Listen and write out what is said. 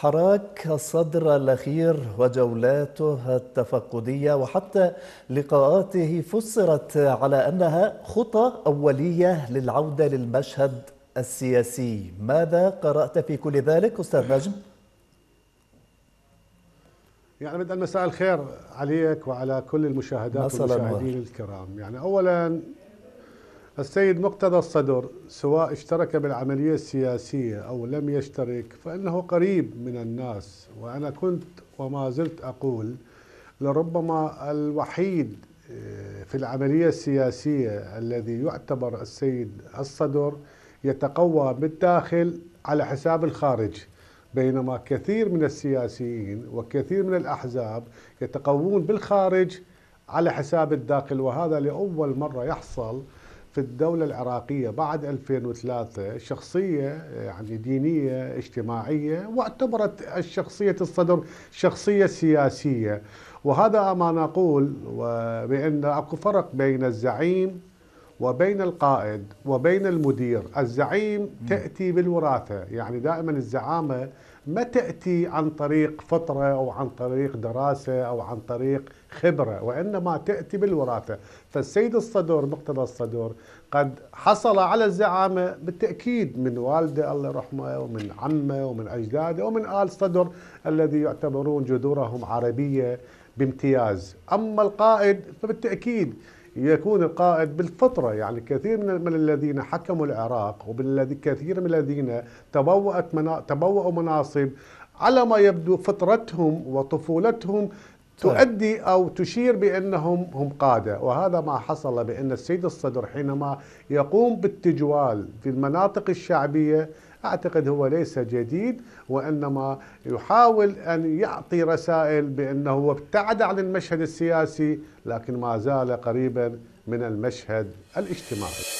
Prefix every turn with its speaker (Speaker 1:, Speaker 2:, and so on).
Speaker 1: حراك الصدر الأخير وجولاته التفقدية وحتى لقاءاته فسرت على أنها خطى أولية للعودة للمشهد السياسي ماذا قرأت في كل ذلك أستاذ نجم؟
Speaker 2: يعني بدأ مساء الخير عليك وعلى كل المشاهدات والمشاهدين الكرام يعني أولا السيد مقتدى الصدر سواء اشترك بالعملية السياسية أو لم يشترك فإنه قريب من الناس وأنا كنت وما زلت أقول لربما الوحيد آه، في العملية السياسية الذي يعتبر السيد الصدر يتقوى بالداخل على حساب الخارج بينما كثير من السياسيين وكثير من الأحزاب يتقوون بالخارج على حساب الداخل وهذا لأول مرة يحصل في الدولة العراقية بعد 2003 شخصية يعني دينية اجتماعية واعتبرت شخصية الصدر شخصية سياسية وهذا ما نقول بأن أكو فرق بين الزعيم وبين القائد وبين المدير الزعيم تأتي بالوراثة يعني دائما الزعامة ما تأتي عن طريق فطرة أو عن طريق دراسة أو عن طريق خبرة وإنما تأتي بالوراثة فالسيد الصدور مقتدى الصدور قد حصل على الزعامة بالتأكيد من والده الله يرحمه ومن عمه ومن أجداده ومن آل صدر الذي يعتبرون جذورهم عربية بامتياز أما القائد فبالتأكيد يكون القائد بالفطرة يعني كثير من الذين حكموا العراق وبالذي كثير من الذين تبوأت منا... تبوأوا مناصب على ما يبدو فطرتهم وطفولتهم طيب. تؤدي او تشير بانهم هم قاده وهذا ما حصل بان السيد الصدر حينما يقوم بالتجوال في المناطق الشعبيه أعتقد هو ليس جديد وإنما يحاول أن يعطي رسائل بأنه ابتعد عن المشهد السياسي لكن ما زال قريبا من المشهد الاجتماعي